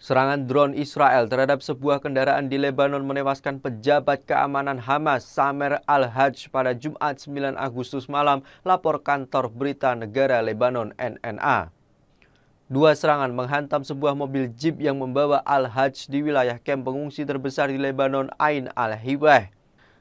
Serangan drone Israel terhadap sebuah kendaraan di Lebanon menewaskan pejabat keamanan Hamas Samer al hajj pada Jumat 9 Agustus malam, lapor kantor berita negara Lebanon NNA. Dua serangan menghantam sebuah mobil jeep yang membawa al hajj di wilayah kamp pengungsi terbesar di Lebanon Ain Al-Hiweh.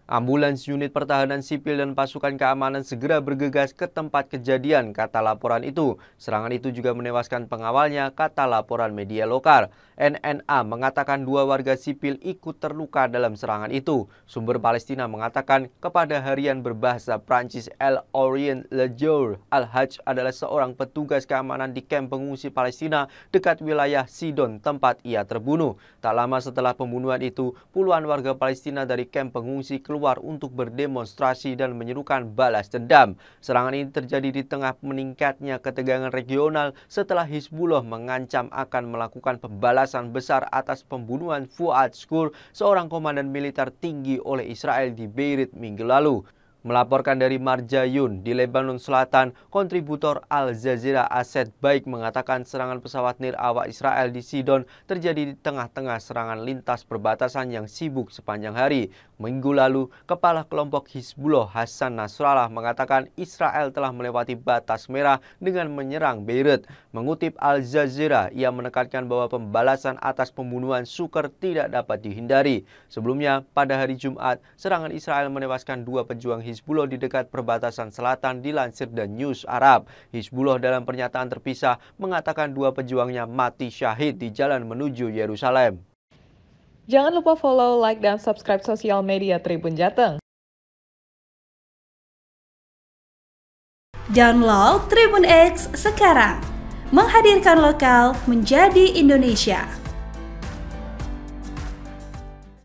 Ambulans unit pertahanan sipil dan pasukan keamanan segera bergegas ke tempat kejadian, kata laporan itu. Serangan itu juga menewaskan pengawalnya, kata laporan media lokal. NNA mengatakan dua warga sipil ikut terluka dalam serangan itu. Sumber Palestina mengatakan kepada harian berbahasa Prancis El Orient Le Jour, Al-Hajj adalah seorang petugas keamanan di kamp pengungsi Palestina dekat wilayah Sidon, tempat ia terbunuh. Tak lama setelah pembunuhan itu, puluhan warga Palestina dari kamp pengungsi keluar keluar untuk berdemonstrasi dan menyerukan balas dendam. Serangan ini terjadi di tengah meningkatnya ketegangan regional setelah Hizbullah mengancam akan melakukan pembalasan besar atas pembunuhan Fuad Skur, seorang komandan militer tinggi oleh Israel di Beirut minggu lalu. Melaporkan dari Marjayun di Lebanon Selatan, kontributor Al Jazeera Asset Baik mengatakan serangan pesawat nirawak Israel di Sidon terjadi di tengah-tengah serangan lintas perbatasan yang sibuk sepanjang hari. Minggu lalu, kepala kelompok Hizbullah Hasan Nasrallah mengatakan Israel telah melewati batas merah dengan menyerang Beirut. Mengutip Al Jazeera, ia menekankan bahwa pembalasan atas pembunuhan Suker tidak dapat dihindari. Sebelumnya, pada hari Jumat, serangan Israel menewaskan dua pejuang Hizbullah di dekat perbatasan selatan dilansir The News Arab. Hizbullah dalam pernyataan terpisah mengatakan dua pejuangnya mati syahid di jalan menuju Yerusalem. Jangan lupa follow, like, dan subscribe sosial media Tribun Jateng. Download Tribun X sekarang. Menghadirkan lokal menjadi Indonesia.